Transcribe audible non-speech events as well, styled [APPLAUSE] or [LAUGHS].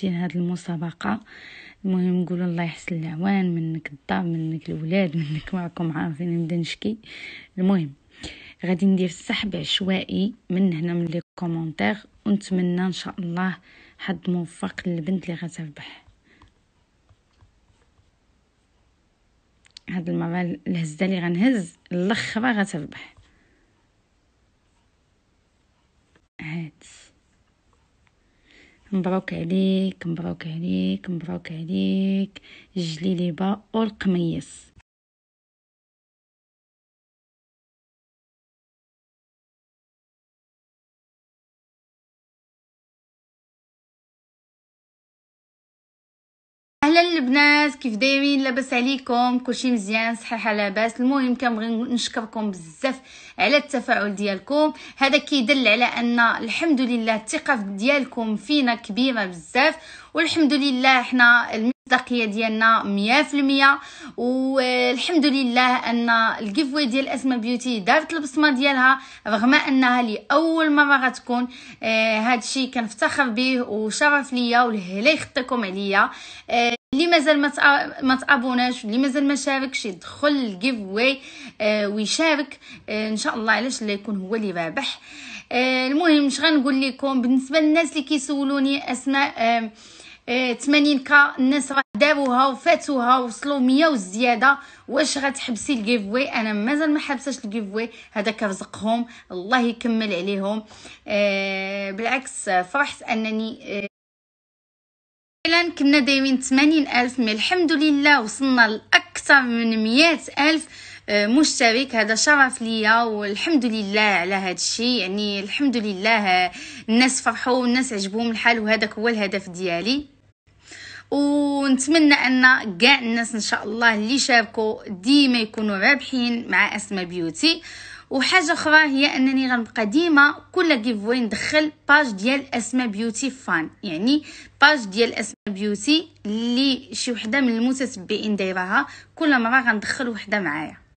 ديال هاد المسابقه المهم نقول الله يحسن العوان منك الدار منك الاولاد [LAUGHS] منك معكم عارفين نبدا نشكي المهم غادي ندير سحب عشوائي من هنا من لي كومونتير ونتمنى ان شاء الله حد موفق للبنت اللي غتربح هاد المره الهزه اللي غنهز الاخره غتربح مبروك عليك مبروك عليك مبروك عليك الجليليبه والقميص اهلا البنات كيف دايرين لاباس عليكم كلشي مزيان صحيحه لاباس المهم كنبغي نشكركم بزاف على التفاعل ديالكم هذا كيدل على ان الحمد لله الثقه ديالكم فينا كبيره بزاف والحمد لله حنا المصداقيه ديالنا 100% والحمد لله ان القفوه ديال اسماء بيوتي دارت البصمه ديالها رغم انها لاول مره غتكون هذا آه، هادشي كنفتخر به وشرف ليا والهلا يخطيكم عليا آه، اللي مازال ما ما تابوناش اللي مازال ما شاركش يدخل الجيف واي آه، ويشارك ان شاء الله علاش اللي يكون هو اللي رابح المهم مش غنقول لكم بالنسبه للناس اللي كيسولوني اسماء آه 80 كا الناس راه داوها وفاتوها وصلوا 100 وزياده واش غتحبسي الجيفوي انا مازال ما حابساش الجيفوي هذاك رزقهم الله يكمل عليهم آه، بالعكس فرحت انني آه، فعلا كنا دايرين 80 الف مي الحمد لله وصلنا لاكثر من 100 الف آه، مشترك هذا شرف ليا والحمد لله على هذا الشيء يعني الحمد لله الناس فرحوا والناس عجبهم الحال وهذا هو الهدف ديالي ونتمنى ان كاع الناس ان شاء الله اللي شاركوا ديما يكونوا رابحين مع اسما بيوتي وحاجه اخرى هي انني غنبقى ديما كل وين ندخل باج ديال اسما بيوتي فان يعني باج ديال اسما بيوتي اللي شي وحده من المتتبعين دايراها كل مره غندخل وحده معايا